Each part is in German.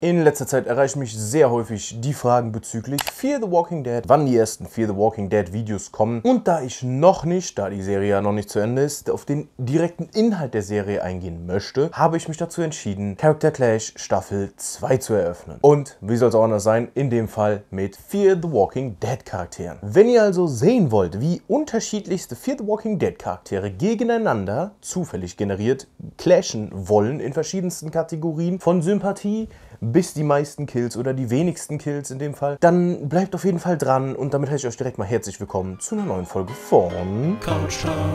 In letzter Zeit erreichen mich sehr häufig die Fragen bezüglich Fear the Walking Dead, wann die ersten Fear the Walking Dead Videos kommen. Und da ich noch nicht, da die Serie ja noch nicht zu Ende ist, auf den direkten Inhalt der Serie eingehen möchte, habe ich mich dazu entschieden, Character Clash Staffel 2 zu eröffnen. Und wie soll es auch anders sein, in dem Fall mit Fear the Walking Dead Charakteren. Wenn ihr also sehen wollt, wie unterschiedlichste Fear the Walking Dead Charaktere gegeneinander, zufällig generiert, clashen wollen in verschiedensten Kategorien von Sympathie, bis die meisten Kills oder die wenigsten Kills in dem Fall, dann bleibt auf jeden Fall dran und damit heiße ich euch direkt mal herzlich willkommen zu einer neuen Folge von Couchtime.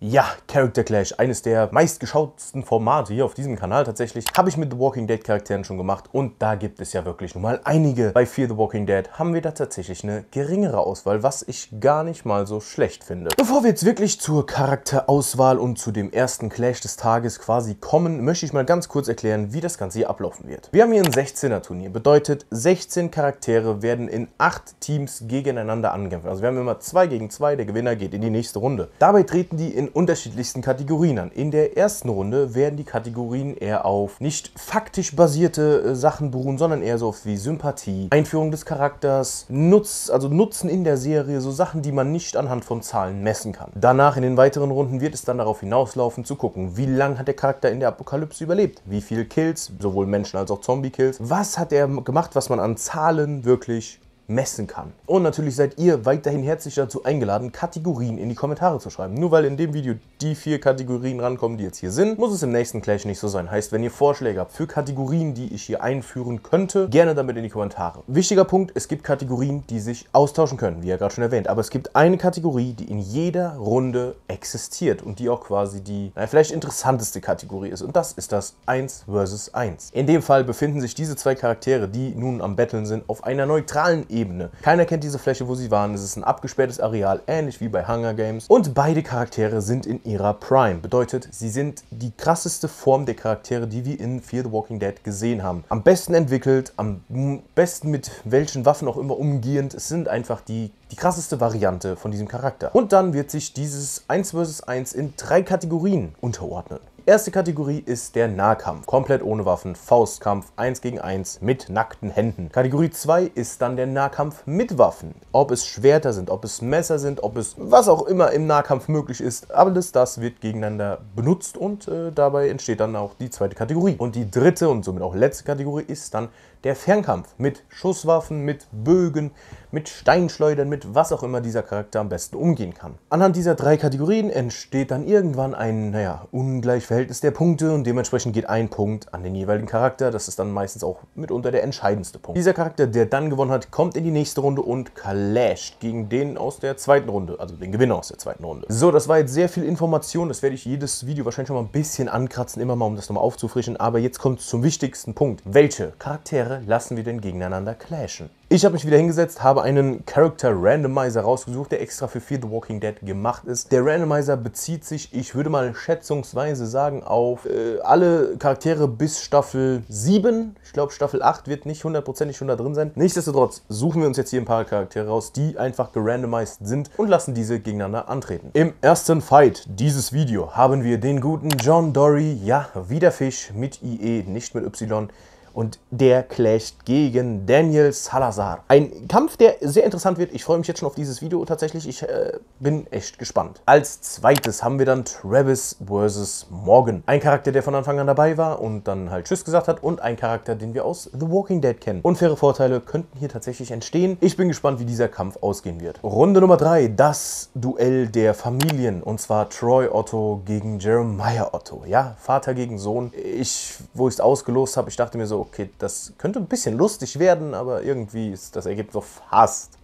Ja, Character Clash, eines der meistgeschautsten Formate hier auf diesem Kanal tatsächlich, habe ich mit The Walking Dead Charakteren schon gemacht und da gibt es ja wirklich nun mal einige. Bei Fear the Walking Dead haben wir da tatsächlich eine geringere Auswahl, was ich gar nicht mal so schlecht finde. Bevor wir jetzt wirklich zur Charakterauswahl und zu dem ersten Clash des Tages quasi kommen, möchte ich mal ganz kurz erklären, wie das Ganze hier ablaufen wird. Wir haben hier ein 16er Turnier, bedeutet 16 Charaktere werden in 8 Teams gegeneinander angekämpft. Also wir haben immer 2 gegen 2, der Gewinner geht in die nächste Runde. Dabei treten die in unterschiedlichsten Kategorien an. In der ersten Runde werden die Kategorien eher auf nicht faktisch basierte äh, Sachen beruhen, sondern eher so auf wie Sympathie, Einführung des Charakters, Nutz, also Nutzen in der Serie, so Sachen, die man nicht anhand von Zahlen messen kann. Danach in den weiteren Runden wird es dann darauf hinauslaufen zu gucken, wie lange hat der Charakter in der Apokalypse überlebt, wie viele Kills, sowohl Menschen als auch Zombie-Kills, was hat er gemacht, was man an Zahlen wirklich messen kann. Und natürlich seid ihr weiterhin herzlich dazu eingeladen, Kategorien in die Kommentare zu schreiben. Nur weil in dem Video die vier Kategorien rankommen, die jetzt hier sind, muss es im nächsten Clash nicht so sein. Heißt, wenn ihr Vorschläge habt für Kategorien, die ich hier einführen könnte, gerne damit in die Kommentare. Wichtiger Punkt, es gibt Kategorien, die sich austauschen können, wie ja gerade schon erwähnt. Aber es gibt eine Kategorie, die in jeder Runde existiert und die auch quasi die, naja, vielleicht interessanteste Kategorie ist. Und das ist das 1 vs 1. In dem Fall befinden sich diese zwei Charaktere, die nun am Betteln sind, auf einer neutralen Ebene Ebene. Keiner kennt diese Fläche, wo sie waren. Es ist ein abgesperrtes Areal, ähnlich wie bei Hunger Games. Und beide Charaktere sind in ihrer Prime. Bedeutet, sie sind die krasseste Form der Charaktere, die wir in Fear the Walking Dead gesehen haben. Am besten entwickelt, am besten mit welchen Waffen auch immer umgehend. Es sind einfach die, die krasseste Variante von diesem Charakter. Und dann wird sich dieses 1 vs 1 in drei Kategorien unterordnen. Erste Kategorie ist der Nahkampf. Komplett ohne Waffen, Faustkampf, 1 gegen 1 mit nackten Händen. Kategorie 2 ist dann der Nahkampf mit Waffen. Ob es Schwerter sind, ob es Messer sind, ob es was auch immer im Nahkampf möglich ist, alles das wird gegeneinander benutzt und äh, dabei entsteht dann auch die zweite Kategorie. Und die dritte und somit auch letzte Kategorie ist dann der Fernkampf mit Schusswaffen, mit Bögen, mit Steinschleudern, mit was auch immer dieser Charakter am besten umgehen kann. Anhand dieser drei Kategorien entsteht dann irgendwann ein, naja, Ungleichverhältnis der Punkte und dementsprechend geht ein Punkt an den jeweiligen Charakter. Das ist dann meistens auch mitunter der entscheidendste Punkt. Dieser Charakter, der dann gewonnen hat, kommt in die nächste Runde und clasht gegen den aus der zweiten Runde, also den Gewinner aus der zweiten Runde. So, das war jetzt sehr viel Information. Das werde ich jedes Video wahrscheinlich schon mal ein bisschen ankratzen, immer mal, um das nochmal aufzufrischen. Aber jetzt kommt es zum wichtigsten Punkt. Welche Charaktere wäre, lassen wir den gegeneinander clashen. Ich habe mich wieder hingesetzt, habe einen Character Randomizer rausgesucht, der extra für Fear the Walking Dead gemacht ist. Der Randomizer bezieht sich, ich würde mal schätzungsweise sagen, auf äh, alle Charaktere bis Staffel 7. Ich glaube, Staffel 8 wird nicht hundertprozentig schon da drin sein. Nichtsdestotrotz suchen wir uns jetzt hier ein paar Charaktere raus, die einfach gerandomized sind und lassen diese gegeneinander antreten. Im ersten Fight dieses Video haben wir den guten John Dory, ja, wieder Fisch mit IE, nicht mit Y und der clasht gegen Daniel Salazar. Ein Kampf, der sehr interessant wird. Ich freue mich jetzt schon auf dieses Video tatsächlich. Ich äh, bin echt gespannt. Als zweites haben wir dann Travis vs. Morgan. Ein Charakter, der von Anfang an dabei war und dann halt Tschüss gesagt hat und ein Charakter, den wir aus The Walking Dead kennen. Unfaire Vorteile könnten hier tatsächlich entstehen. Ich bin gespannt, wie dieser Kampf ausgehen wird. Runde Nummer 3, das Duell der Familien und zwar Troy Otto gegen Jeremiah Otto. Ja, Vater gegen Sohn. Ich, wo ich es ausgelost habe, ich dachte mir so, okay, das könnte ein bisschen lustig werden, aber irgendwie ist das Ergebnis so fast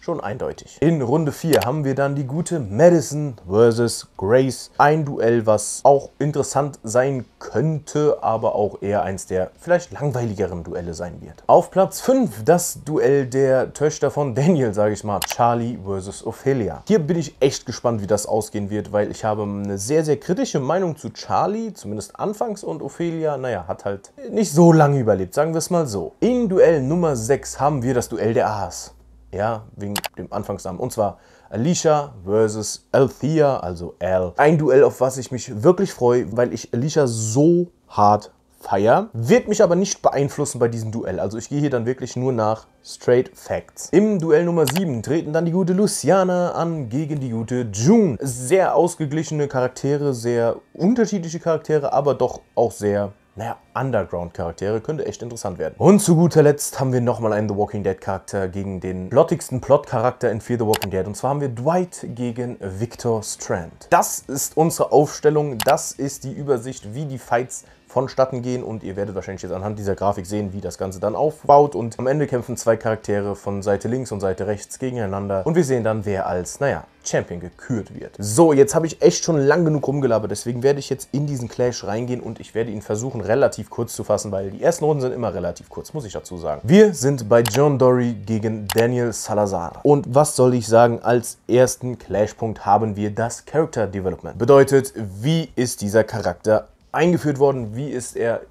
schon eindeutig. In Runde 4 haben wir dann die gute Madison vs. Grace. Ein Duell, was auch interessant sein könnte, aber auch eher eins der vielleicht langweiligeren Duelle sein wird. Auf Platz 5 das Duell der Töchter von Daniel, sage ich mal, Charlie vs. Ophelia. Hier bin ich echt gespannt, wie das ausgehen wird, weil ich habe eine sehr, sehr kritische Meinung zu Charlie, zumindest anfangs, und Ophelia, naja, hat halt nicht so lange überlebt, sagen wir es mal so. In Duell Nummer 6 haben wir das Duell der Aas. Ja, wegen dem Anfangsnamen. Und zwar Alicia versus Althea, also Al. Ein Duell, auf was ich mich wirklich freue, weil ich Alicia so hart feier. Wird mich aber nicht beeinflussen bei diesem Duell. Also ich gehe hier dann wirklich nur nach Straight Facts. Im Duell Nummer 7 treten dann die gute Luciana an gegen die gute June. Sehr ausgeglichene Charaktere, sehr unterschiedliche Charaktere, aber doch auch sehr naja, Underground-Charaktere. Könnte echt interessant werden. Und zu guter Letzt haben wir nochmal einen The Walking Dead-Charakter gegen den plottigsten Plot-Charakter in Fear the Walking Dead. Und zwar haben wir Dwight gegen Victor Strand. Das ist unsere Aufstellung. Das ist die Übersicht, wie die Fights vonstatten gehen und ihr werdet wahrscheinlich jetzt anhand dieser Grafik sehen, wie das Ganze dann aufbaut und am Ende kämpfen zwei Charaktere von Seite links und Seite rechts gegeneinander und wir sehen dann, wer als, naja, Champion gekürt wird. So, jetzt habe ich echt schon lang genug rumgelabert, deswegen werde ich jetzt in diesen Clash reingehen und ich werde ihn versuchen, relativ kurz zu fassen, weil die ersten Runden sind immer relativ kurz, muss ich dazu sagen. Wir sind bei John Dory gegen Daniel Salazar. Und was soll ich sagen, als ersten Clashpunkt haben wir das Character Development. Bedeutet, wie ist dieser Charakter eingeführt worden? Wie ist er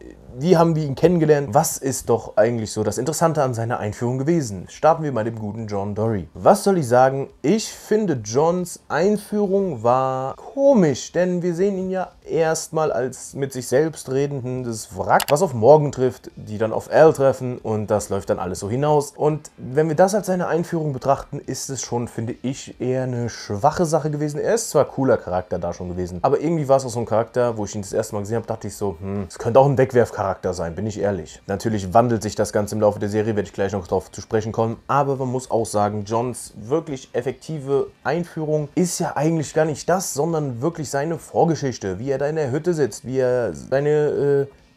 wie haben wir ihn kennengelernt? Was ist doch eigentlich so das Interessante an seiner Einführung gewesen? Starten wir mal dem guten John Dory. Was soll ich sagen? Ich finde, Johns Einführung war komisch, denn wir sehen ihn ja erstmal als mit sich selbst redendes Wrack, was auf Morgan trifft, die dann auf Al treffen und das läuft dann alles so hinaus. Und wenn wir das als seine Einführung betrachten, ist es schon, finde ich, eher eine schwache Sache gewesen. Er ist zwar cooler Charakter da schon gewesen, aber irgendwie war es auch so ein Charakter, wo ich ihn das erste Mal gesehen habe, dachte ich so, hm, es könnte auch ein Wegwerfcharakter Charakter sein, bin ich ehrlich. Natürlich wandelt sich das Ganze im Laufe der Serie, werde ich gleich noch darauf zu sprechen kommen, aber man muss auch sagen, Johns wirklich effektive Einführung ist ja eigentlich gar nicht das, sondern wirklich seine Vorgeschichte, wie er da in der Hütte sitzt, wie er seine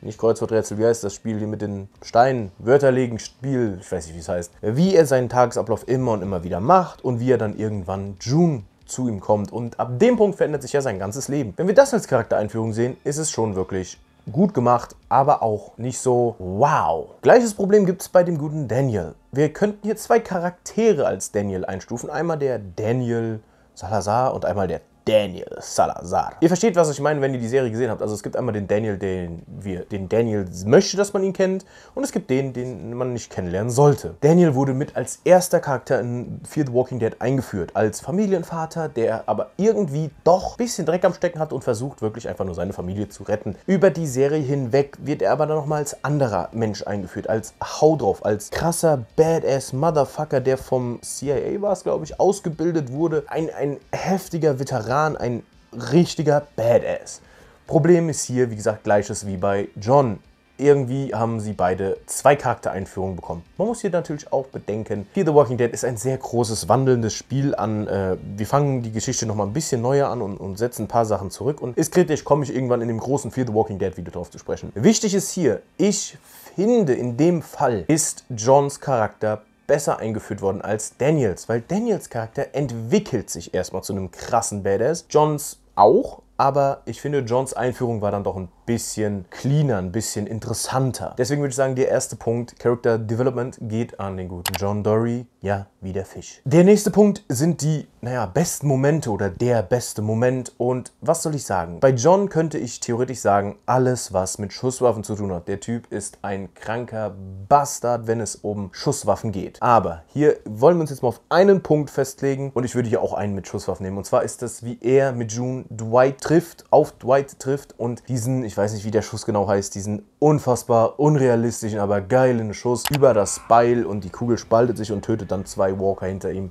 äh, nicht Kreuzworträtsel, wie heißt das Spiel hier mit den Steinen, Wörter legen, Spiel, ich weiß nicht, wie es heißt, wie er seinen Tagesablauf immer und immer wieder macht und wie er dann irgendwann June zu ihm kommt. Und ab dem Punkt verändert sich ja sein ganzes Leben. Wenn wir das als Charaktereinführung sehen, ist es schon wirklich gut gemacht, aber auch nicht so wow. Gleiches Problem gibt es bei dem guten Daniel. Wir könnten hier zwei Charaktere als Daniel einstufen. Einmal der Daniel Salazar und einmal der Daniel Salazar. Ihr versteht, was ich meine, wenn ihr die Serie gesehen habt. Also es gibt einmal den Daniel, den wir, den Daniel möchte, dass man ihn kennt, und es gibt den, den man nicht kennenlernen sollte. Daniel wurde mit als erster Charakter in Fear the Walking Dead eingeführt, als Familienvater, der aber irgendwie doch ein bisschen Dreck am Stecken hat und versucht wirklich einfach nur seine Familie zu retten. Über die Serie hinweg wird er aber dann nochmal als anderer Mensch eingeführt, als Hau drauf, als krasser Badass Motherfucker, der vom CIA war es, glaube ich, ausgebildet wurde. Ein, ein heftiger Veteran Iran ein richtiger Badass. Problem ist hier, wie gesagt, gleiches wie bei John. Irgendwie haben sie beide zwei Charaktereinführungen bekommen. Man muss hier natürlich auch bedenken, Fear the Walking Dead ist ein sehr großes, wandelndes Spiel an. Äh, wir fangen die Geschichte nochmal ein bisschen neuer an und, und, setzen ein paar Sachen zurück. Und ist kritisch, komme ich irgendwann in dem großen Fear the Walking Dead Video drauf zu sprechen. Wichtig ist hier, ich finde, in dem Fall ist Johns Charakter besser eingeführt worden als Daniels, weil Daniels Charakter entwickelt sich erstmal zu einem krassen Badass. Johns auch, aber ich finde, Johns Einführung war dann doch ein bisschen cleaner, ein bisschen interessanter. Deswegen würde ich sagen, der erste Punkt, Character Development, geht an den guten John Dory, ja, wie der Fisch. Der nächste Punkt sind die, naja, besten Momente oder der beste Moment und was soll ich sagen? Bei John könnte ich theoretisch sagen, alles, was mit Schusswaffen zu tun hat. Der Typ ist ein kranker Bastard, wenn es um Schusswaffen geht. Aber hier wollen wir uns jetzt mal auf einen Punkt festlegen und ich würde hier auch einen mit Schusswaffen nehmen. Und zwar ist das, wie er mit June Dwight trifft, auf Dwight trifft und diesen, ich ich weiß nicht, wie der Schuss genau heißt, diesen unfassbar unrealistischen, aber geilen Schuss über das Beil und die Kugel spaltet sich und tötet dann zwei Walker hinter ihm.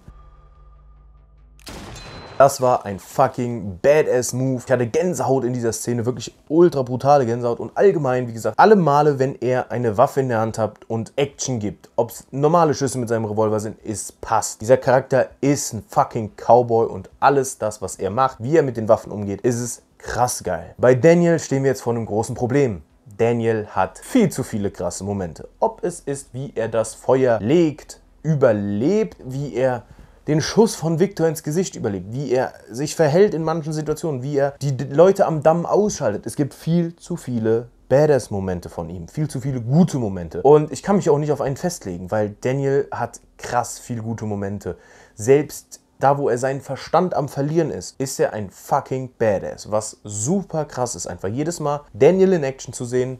Das war ein fucking badass Move. Ich hatte Gänsehaut in dieser Szene, wirklich ultra brutale Gänsehaut und allgemein, wie gesagt, alle Male, wenn er eine Waffe in der Hand hat und Action gibt, ob es normale Schüsse mit seinem Revolver sind, ist passt. Dieser Charakter ist ein fucking Cowboy und alles das, was er macht, wie er mit den Waffen umgeht, ist es krass geil. Bei Daniel stehen wir jetzt vor einem großen Problem. Daniel hat viel zu viele krasse Momente. Ob es ist, wie er das Feuer legt, überlebt, wie er den Schuss von Victor ins Gesicht überlebt, wie er sich verhält in manchen Situationen, wie er die Leute am Damm ausschaltet. Es gibt viel zu viele Badass-Momente von ihm, viel zu viele gute Momente. Und ich kann mich auch nicht auf einen festlegen, weil Daniel hat krass viele gute Momente. Selbst da wo er seinen Verstand am Verlieren ist, ist er ein fucking Badass. Was super krass ist, einfach jedes Mal Daniel in Action zu sehen.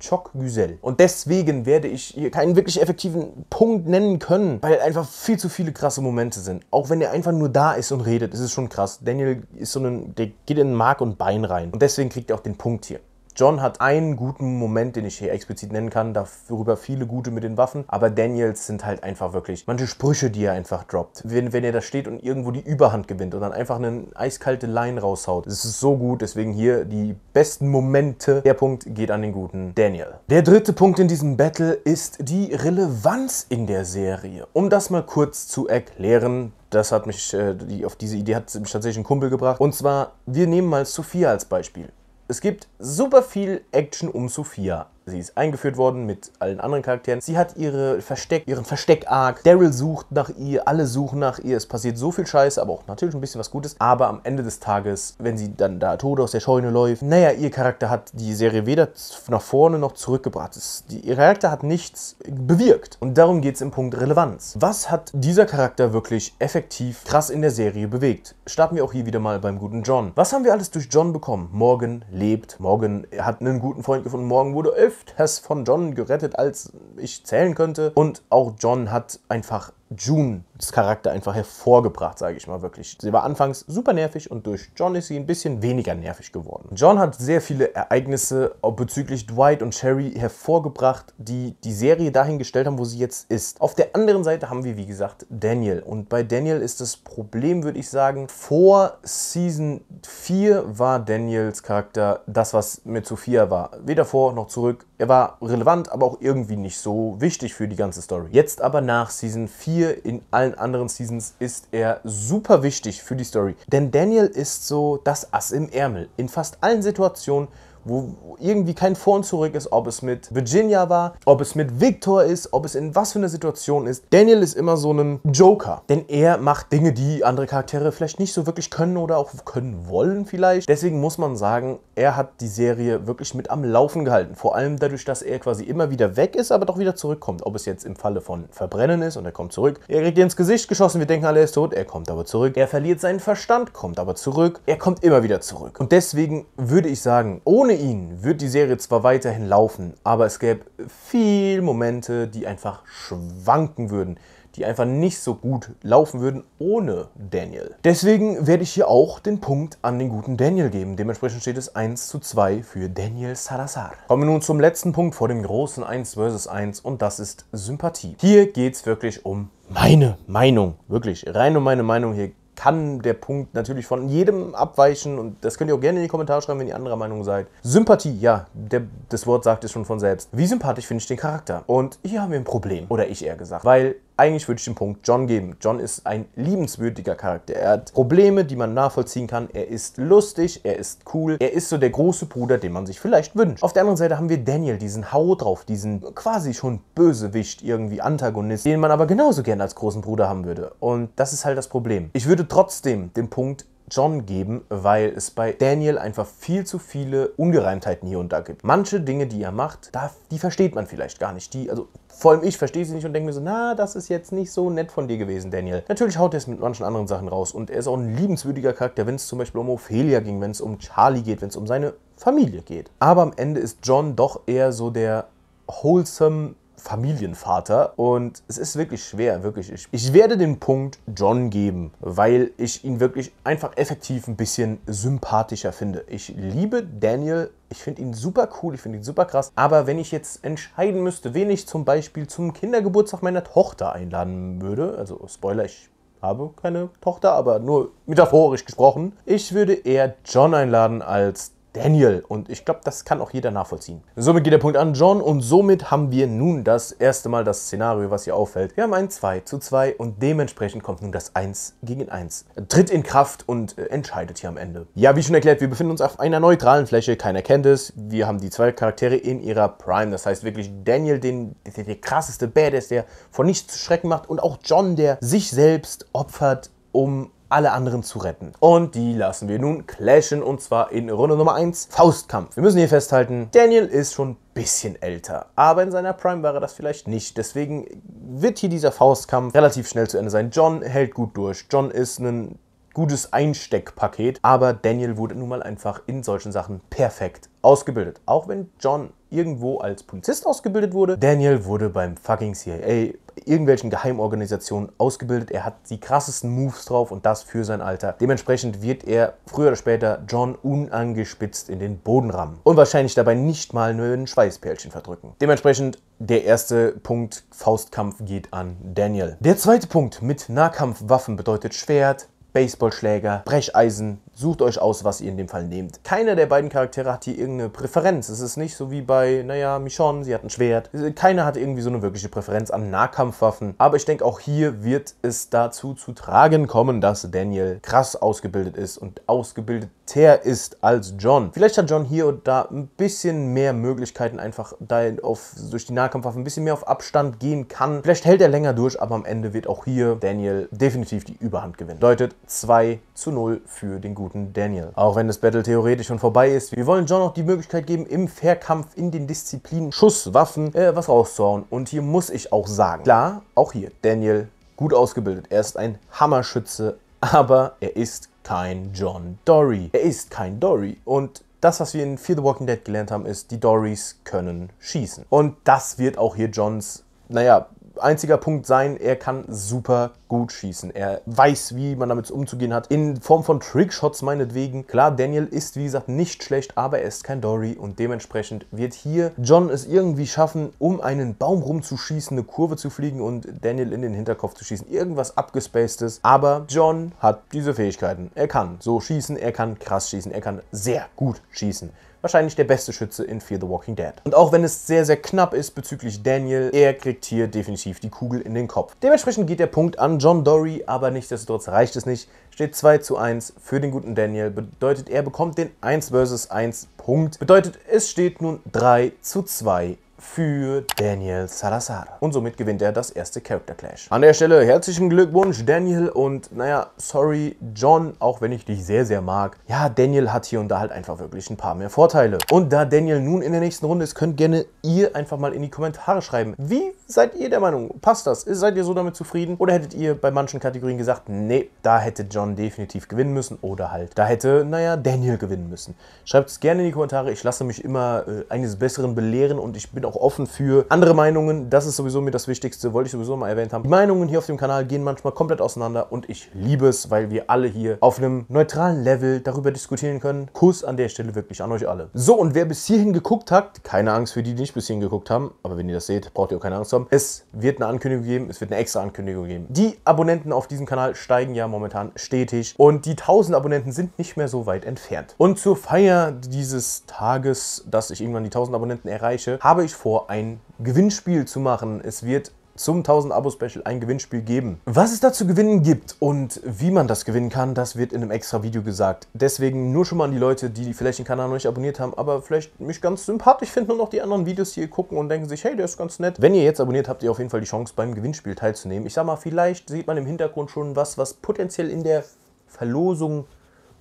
Choc Güzel. Und deswegen werde ich hier keinen wirklich effektiven Punkt nennen können, weil einfach viel zu viele krasse Momente sind. Auch wenn er einfach nur da ist und redet, ist es schon krass. Daniel ist so ein, der geht in Mark und Bein rein. Und deswegen kriegt er auch den Punkt hier. John hat einen guten Moment, den ich hier explizit nennen kann, darüber viele gute mit den Waffen, aber Daniels sind halt einfach wirklich manche Sprüche, die er einfach droppt. Wenn, wenn er da steht und irgendwo die Überhand gewinnt und dann einfach eine eiskalte Line raushaut. Es ist so gut, deswegen hier die besten Momente. Der Punkt geht an den guten Daniel. Der dritte Punkt in diesem Battle ist die Relevanz in der Serie. Um das mal kurz zu erklären, das hat mich, äh, die, auf diese Idee hat mich tatsächlich ein Kumpel gebracht. Und zwar, wir nehmen mal Sophia als Beispiel. Es gibt super viel Action um Sophia. Sie ist eingeführt worden mit allen anderen Charakteren. Sie hat ihre Versteck, ihren Versteck-Arc. Daryl sucht nach ihr, alle suchen nach ihr. Es passiert so viel Scheiße, aber auch natürlich ein bisschen was Gutes. Aber am Ende des Tages, wenn sie dann da tot aus der Scheune läuft, naja, ihr Charakter hat die Serie weder nach vorne noch zurückgebracht. Es, die, ihr Charakter hat nichts bewirkt. Und darum geht es im Punkt Relevanz. Was hat dieser Charakter wirklich effektiv krass in der Serie bewegt? Starten wir auch hier wieder mal beim guten John. Was haben wir alles durch John bekommen? Morgan lebt, Morgan hat einen guten Freund gefunden, Morgan wurde öfter öfters von John gerettet, als ich zählen könnte. Und auch John hat einfach Junes Charakter einfach hervorgebracht, sage ich mal wirklich. Sie war anfangs super nervig und durch John ist sie ein bisschen weniger nervig geworden. John hat sehr viele Ereignisse bezüglich Dwight und Sherry hervorgebracht, die die Serie dahingestellt haben, wo sie jetzt ist. Auf der anderen Seite haben wir, wie gesagt, Daniel. Und bei Daniel ist das Problem, würde ich sagen, vor Season 4 war Daniels Charakter das, was mit Sophia war. Weder vor noch zurück er war relevant, aber auch irgendwie nicht so wichtig für die ganze Story. Jetzt aber nach Season 4 in allen anderen Seasons ist er super wichtig für die Story. Denn Daniel ist so das Ass im Ärmel. In fast allen Situationen wo irgendwie kein Vor- und Zurück ist, ob es mit Virginia war, ob es mit Victor ist, ob es in was für einer Situation ist. Daniel ist immer so ein Joker, denn er macht Dinge, die andere Charaktere vielleicht nicht so wirklich können oder auch können wollen vielleicht. Deswegen muss man sagen, er hat die Serie wirklich mit am Laufen gehalten. Vor allem dadurch, dass er quasi immer wieder weg ist, aber doch wieder zurückkommt. Ob es jetzt im Falle von Verbrennen ist und er kommt zurück. Er kriegt ins Gesicht geschossen, wir denken alle, er ist tot, er kommt aber zurück. Er verliert seinen Verstand, kommt aber zurück. Er kommt immer wieder zurück. Und deswegen würde ich sagen, ohne ihn wird die Serie zwar weiterhin laufen, aber es gäbe viel Momente, die einfach schwanken würden, die einfach nicht so gut laufen würden ohne Daniel. Deswegen werde ich hier auch den Punkt an den guten Daniel geben. Dementsprechend steht es 1 zu 2 für Daniel Salazar. Kommen wir nun zum letzten Punkt vor dem großen 1 vs 1 und das ist Sympathie. Hier geht es wirklich um meine Meinung. Wirklich, rein um meine Meinung. Hier kann der Punkt natürlich von jedem abweichen und das könnt ihr auch gerne in die Kommentare schreiben, wenn ihr anderer Meinung seid. Sympathie, ja, der, das Wort sagt es schon von selbst. Wie sympathisch finde ich den Charakter? Und hier haben wir ein Problem. Oder ich eher gesagt. Weil eigentlich würde ich den Punkt John geben. John ist ein liebenswürdiger Charakter. Er hat Probleme, die man nachvollziehen kann. Er ist lustig, er ist cool, er ist so der große Bruder, den man sich vielleicht wünscht. Auf der anderen Seite haben wir Daniel, diesen Hau drauf, diesen quasi schon Bösewicht, irgendwie Antagonist, den man aber genauso gern als großen Bruder haben würde. Und das ist halt das Problem. Ich würde trotzdem den Punkt John geben, weil es bei Daniel einfach viel zu viele Ungereimtheiten hier und da gibt. Manche Dinge, die er macht, da, die versteht man vielleicht gar nicht. Die, also vor allem ich verstehe sie nicht und denke mir so, na, das ist jetzt nicht so nett von dir gewesen, Daniel. Natürlich haut er es mit manchen anderen Sachen raus und er ist auch ein liebenswürdiger Charakter, wenn es zum Beispiel um Ophelia ging, wenn es um Charlie geht, wenn es um seine Familie geht. Aber am Ende ist John doch eher so der wholesome Familienvater und es ist wirklich schwer, wirklich. Ich, ich werde den Punkt John geben, weil ich ihn wirklich einfach effektiv ein bisschen sympathischer finde. Ich liebe Daniel ich finde ihn super cool, ich finde ihn super krass. Aber wenn ich jetzt entscheiden müsste, wen ich zum Beispiel zum Kindergeburtstag meiner Tochter einladen würde, also Spoiler, ich habe keine Tochter, aber nur metaphorisch gesprochen, ich würde eher John einladen als Daniel. Und ich glaube, das kann auch jeder nachvollziehen. Somit geht der Punkt an John und somit haben wir nun das erste Mal das Szenario, was hier auffällt. Wir haben ein 2 zu 2 und dementsprechend kommt nun das 1 gegen 1. Tritt in Kraft und äh, entscheidet hier am Ende. Ja, wie schon erklärt, wir befinden uns auf einer neutralen Fläche, keiner kennt es. Wir haben die zwei Charaktere in ihrer Prime, das heißt wirklich Daniel, den, der, der krasseste Badass, der vor nichts zu Schrecken macht und auch John, der sich selbst opfert um alle anderen zu retten. Und die lassen wir nun clashen und zwar in Runde Nummer 1, Faustkampf. Wir müssen hier festhalten, Daniel ist schon ein bisschen älter, aber in seiner Prime war er das vielleicht nicht. Deswegen wird hier dieser Faustkampf relativ schnell zu Ende sein. John hält gut durch. John ist ein gutes Einsteckpaket, aber Daniel wurde nun mal einfach in solchen Sachen perfekt ausgebildet. Auch wenn John irgendwo als Polizist ausgebildet wurde, Daniel wurde beim fucking CIA irgendwelchen Geheimorganisationen ausgebildet. Er hat die krassesten Moves drauf und das für sein Alter. Dementsprechend wird er früher oder später John unangespitzt in den Boden rammen und wahrscheinlich dabei nicht mal nur ein Schweißperlchen verdrücken. Dementsprechend der erste Punkt, Faustkampf geht an Daniel. Der zweite Punkt mit Nahkampfwaffen bedeutet Schwert, Baseballschläger, Brecheisen. Sucht euch aus, was ihr in dem Fall nehmt. Keiner der beiden Charaktere hat hier irgendeine Präferenz. Es ist nicht so wie bei, naja, Michonne, sie hat ein Schwert. Keiner hat irgendwie so eine wirkliche Präferenz an Nahkampfwaffen. Aber ich denke, auch hier wird es dazu zu tragen kommen, dass Daniel krass ausgebildet ist und ausgebildeter ist als John. Vielleicht hat John hier und da ein bisschen mehr Möglichkeiten, einfach da auf, durch die Nahkampfwaffen ein bisschen mehr auf Abstand gehen kann. Vielleicht hält er länger durch, aber am Ende wird auch hier Daniel definitiv die Überhand gewinnen. Deutet 2 zu 0 für den guten Daniel. Auch wenn das Battle theoretisch schon vorbei ist, wir wollen John noch die Möglichkeit geben, im Fairkampf in den Disziplinen Schusswaffen äh, was rauszuhauen. Und hier muss ich auch sagen, klar, auch hier, Daniel gut ausgebildet. Er ist ein Hammerschütze, aber er ist kein John Dory. Er ist kein Dory. Und das, was wir in Fear the Walking Dead gelernt haben, ist, die Dorys können schießen. Und das wird auch hier Johns, naja, einziger Punkt sein, er kann super gut schießen. Er weiß, wie man damit umzugehen hat. In Form von Trickshots meinetwegen. Klar, Daniel ist wie gesagt nicht schlecht, aber er ist kein Dory und dementsprechend wird hier John es irgendwie schaffen, um einen Baum rumzuschießen, eine Kurve zu fliegen und Daniel in den Hinterkopf zu schießen. Irgendwas abgespacedes. Aber John hat diese Fähigkeiten. Er kann so schießen, er kann krass schießen, er kann sehr gut schießen wahrscheinlich der beste Schütze in Fear the Walking Dead. Und auch wenn es sehr, sehr knapp ist bezüglich Daniel, er kriegt hier definitiv die Kugel in den Kopf. Dementsprechend geht der Punkt an John Dory, aber nichtsdestotrotz reicht es nicht. Steht 2 zu 1 für den guten Daniel, bedeutet er bekommt den 1 vs 1 Punkt. Bedeutet es steht nun 3 zu 2 für Daniel Salazar. Und somit gewinnt er das erste Character Clash. An der Stelle herzlichen Glückwunsch Daniel und naja, sorry John, auch wenn ich dich sehr, sehr mag. Ja, Daniel hat hier und da halt einfach wirklich ein paar mehr Vorteile. Und da Daniel nun in der nächsten Runde ist, könnt gerne ihr einfach mal in die Kommentare schreiben. Wie seid ihr der Meinung? Passt das? Seid ihr so damit zufrieden? Oder hättet ihr bei manchen Kategorien gesagt, nee, da hätte John definitiv gewinnen müssen oder halt, da hätte, naja, Daniel gewinnen müssen? Schreibt es gerne in die Kommentare. Ich lasse mich immer äh, eines Besseren belehren und ich bin auch auch offen für andere Meinungen. Das ist sowieso mir das Wichtigste, wollte ich sowieso mal erwähnt haben. Die Meinungen hier auf dem Kanal gehen manchmal komplett auseinander und ich liebe es, weil wir alle hier auf einem neutralen Level darüber diskutieren können. Kuss an der Stelle wirklich an euch alle. So, und wer bis hierhin geguckt hat, keine Angst für die, die nicht bis hierhin geguckt haben, aber wenn ihr das seht, braucht ihr auch keine Angst haben. Es wird eine Ankündigung geben, es wird eine extra Ankündigung geben. Die Abonnenten auf diesem Kanal steigen ja momentan stetig und die 1000 Abonnenten sind nicht mehr so weit entfernt. Und zur Feier dieses Tages, dass ich irgendwann die 1000 Abonnenten erreiche, habe ich vor, ein Gewinnspiel zu machen. Es wird zum 1000 Abo-Special ein Gewinnspiel geben. Was es da zu gewinnen gibt und wie man das gewinnen kann, das wird in einem extra Video gesagt. Deswegen nur schon mal an die Leute, die vielleicht den Kanal noch nicht abonniert haben, aber vielleicht mich ganz sympathisch finden und auch die anderen Videos hier gucken und denken sich, hey, der ist ganz nett. Wenn ihr jetzt abonniert, habt ihr auf jeden Fall die Chance, beim Gewinnspiel teilzunehmen. Ich sag mal, vielleicht sieht man im Hintergrund schon was, was potenziell in der Verlosung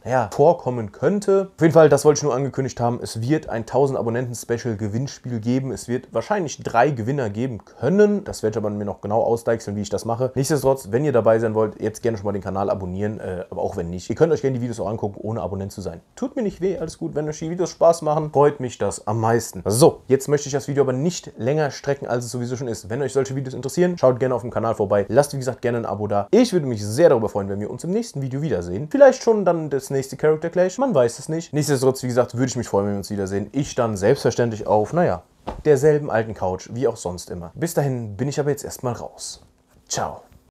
naja, vorkommen könnte. Auf jeden Fall, das wollte ich nur angekündigt haben, es wird ein 1000 Abonnenten Special Gewinnspiel geben. Es wird wahrscheinlich drei Gewinner geben können. Das werde ich aber mir noch genau ausdeichseln, wie ich das mache. Nichtsdestotrotz, wenn ihr dabei sein wollt, jetzt gerne schon mal den Kanal abonnieren, äh, aber auch wenn nicht. Ihr könnt euch gerne die Videos auch angucken, ohne Abonnent zu sein. Tut mir nicht weh, alles gut. Wenn euch die Videos Spaß machen, freut mich das am meisten. So, jetzt möchte ich das Video aber nicht länger strecken, als es sowieso schon ist. Wenn euch solche Videos interessieren, schaut gerne auf dem Kanal vorbei. Lasst, wie gesagt, gerne ein Abo da. Ich würde mich sehr darüber freuen, wenn wir uns im nächsten Video wiedersehen. Vielleicht schon dann das jetzt nächste Character Clash? Man weiß es nicht. Nichtsdestotrotz, wie gesagt, würde ich mich freuen, wenn wir uns wiedersehen. Ich dann selbstverständlich auf, naja, derselben alten Couch, wie auch sonst immer. Bis dahin bin ich aber jetzt erstmal raus. Ciao.